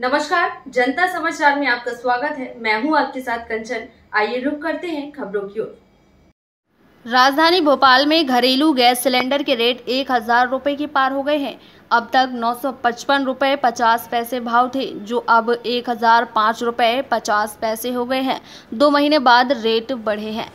नमस्कार जनता समाचार में आपका स्वागत है मैं हूं आपके साथ कंचन आइए रुक करते हैं खबरों की ओर राजधानी भोपाल में घरेलू गैस सिलेंडर के रेट एक हजार रुपए के पार हो गए हैं अब तक नौ सौ पचपन रुपये पचास पैसे भाव थे जो अब एक हजार पाँच रुपये पचास पैसे हो गए हैं दो महीने बाद रेट बढ़े हैं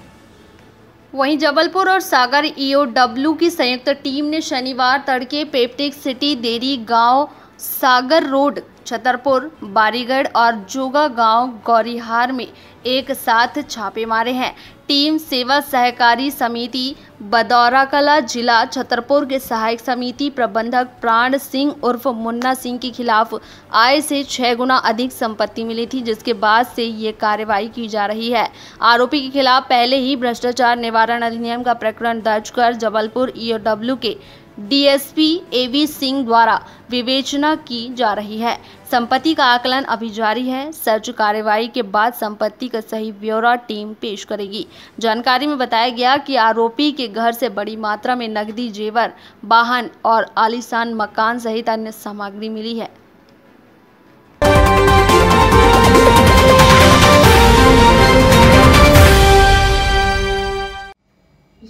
वहीं जबलपुर और सागर ईओडब्ल्यू की संयुक्त टीम ने शनिवार तड़के पेप्टिक सिटी देरी गांव सागर रोड छतरपुर बारीगढ़ और जोगा गांव गौरीहार में एक साथ छापे मारे हैं टीम सेवा सहकारी समिति बदौरा कला जिला छतरपुर के सहायक समिति प्रबंधक प्राण सिंह उर्फ मुन्ना सिंह के खिलाफ आय से छह गुना अधिक संपत्ति मिली थी जिसके बाद से ये कार्रवाई की जा रही है आरोपी के खिलाफ पहले ही भ्रष्टाचार निवारण अधिनियम का प्रकरण दर्ज कर जबलपुर ईओडब्ल्यू के डीएसपी एवी सिंह द्वारा विवेचना की जा रही है संपत्ति का आकलन अभी जारी है सर्च कार्यवाही के बाद संपत्ति का सही ब्यौरा टीम पेश करेगी जानकारी में बताया गया कि आरोपी के घर से बड़ी मात्रा में नकदी जेवर वाहन और आलिशान मकान सहित अन्य सामग्री मिली है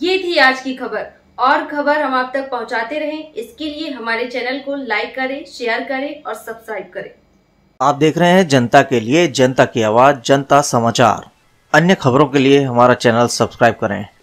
ये थी आज की खबर और खबर हम आप तक पहुंचाते रहें इसके लिए हमारे चैनल को लाइक करें शेयर करें और सब्सक्राइब करें आप देख रहे हैं जनता के लिए जनता की आवाज़ जनता समाचार अन्य खबरों के लिए हमारा चैनल सब्सक्राइब करें